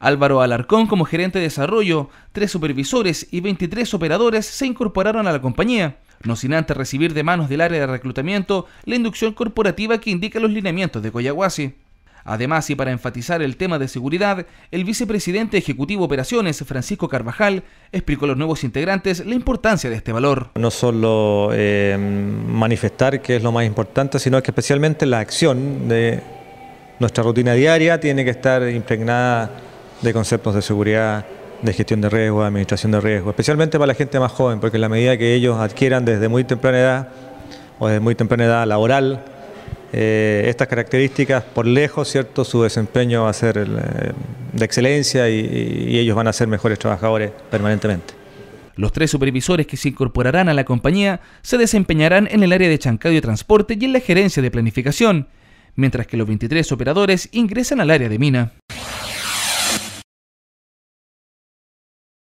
Álvaro Alarcón como gerente de desarrollo, tres supervisores y 23 operadores se incorporaron a la compañía, no sin antes recibir de manos del área de reclutamiento la inducción corporativa que indica los lineamientos de Coyahuasi. Además, y para enfatizar el tema de seguridad, el vicepresidente ejecutivo Operaciones, Francisco Carvajal, explicó a los nuevos integrantes la importancia de este valor. No solo eh, manifestar que es lo más importante, sino que especialmente la acción de nuestra rutina diaria tiene que estar impregnada de conceptos de seguridad, de gestión de riesgo, de administración de riesgo, especialmente para la gente más joven, porque en la medida que ellos adquieran desde muy temprana edad o desde muy temprana edad laboral, eh, estas características, por lejos, ¿cierto? su desempeño va a ser eh, de excelencia y, y ellos van a ser mejores trabajadores permanentemente. Los tres supervisores que se incorporarán a la compañía se desempeñarán en el área de chancado y transporte y en la gerencia de planificación, mientras que los 23 operadores ingresan al área de mina.